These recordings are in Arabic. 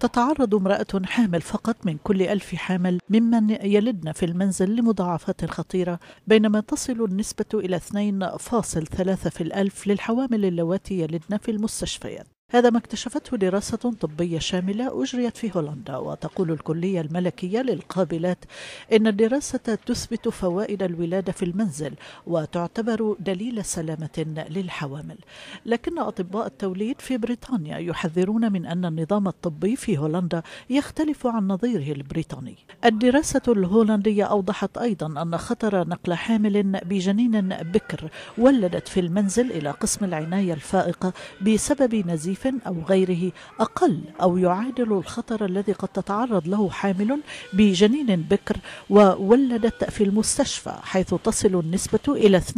تتعرض امرأة حامل فقط من كل ألف حامل ممن يلدن في المنزل لمضاعفات خطيرة بينما تصل النسبة إلى 2.3 في الألف للحوامل اللواتي يلدن في المستشفيات هذا ما اكتشفته دراسة طبية شاملة أجريت في هولندا وتقول الكلية الملكية للقابلات إن الدراسة تثبت فوائد الولادة في المنزل وتعتبر دليل سلامة للحوامل لكن أطباء التوليد في بريطانيا يحذرون من أن النظام الطبي في هولندا يختلف عن نظيره البريطاني الدراسة الهولندية أوضحت أيضا أن خطر نقل حامل بجنين بكر ولدت في المنزل إلى قسم العناية الفائقة بسبب نزيف سيف أو غيره أقل أو يعادل الخطر الذي قد تتعرض له حامل بجنين بكر وولدت في المستشفى حيث تصل النسبة إلى 2.3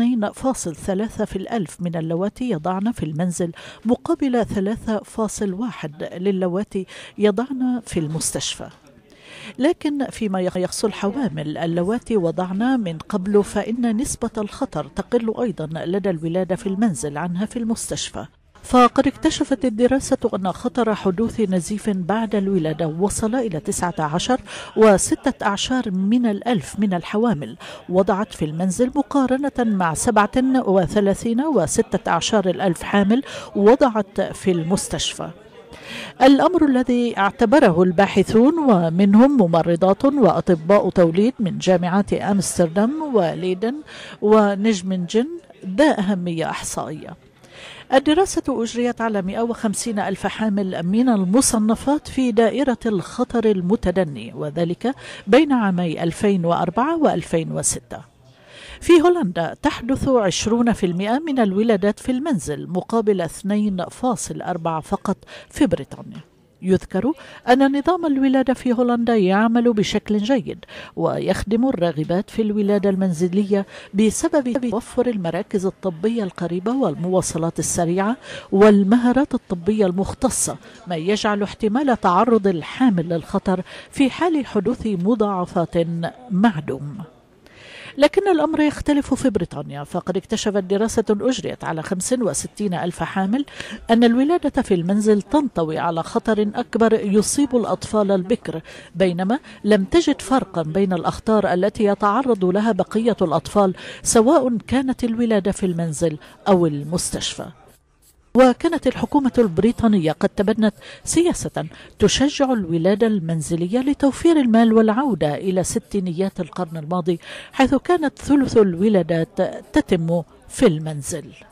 في الألف من اللواتي يضعن في المنزل مقابل 3.1 للواتي يضعن في المستشفى لكن فيما يخص الحوامل اللواتي وضعنا من قبل فإن نسبة الخطر تقل أيضا لدى الولادة في المنزل عنها في المستشفى فقد اكتشفت الدراسة أن خطر حدوث نزيف بعد الولادة وصل إلى 19 وستة أعشار من الألف من الحوامل وضعت في المنزل مقارنة مع 37 وستة أعشار الألف حامل وضعت في المستشفى الأمر الذي اعتبره الباحثون ومنهم ممرضات وأطباء توليد من جامعات أمستردام وليدن جن ذا أهمية إحصائية الدراسة أجريت على 150 ألف حامل من المصنفات في دائرة الخطر المتدني وذلك بين عامي 2004 و2006 في هولندا تحدث 20% من الولادات في المنزل مقابل 2.4 فقط في بريطانيا يذكر أن نظام الولادة في هولندا يعمل بشكل جيد ويخدم الراغبات في الولادة المنزلية بسبب توفر المراكز الطبية القريبة والمواصلات السريعة والمهارات الطبية المختصة ما يجعل احتمال تعرض الحامل للخطر في حال حدوث مضاعفات معدوم لكن الأمر يختلف في بريطانيا فقد اكتشفت دراسة أجريت على 65 ألف حامل أن الولادة في المنزل تنطوي على خطر أكبر يصيب الأطفال البكر بينما لم تجد فرقا بين الأخطار التي يتعرض لها بقية الأطفال سواء كانت الولادة في المنزل أو المستشفى وكانت الحكومة البريطانية قد تبنت سياسة تشجع الولادة المنزلية لتوفير المال والعودة إلى ستينيات القرن الماضي حيث كانت ثلث الولادات تتم في المنزل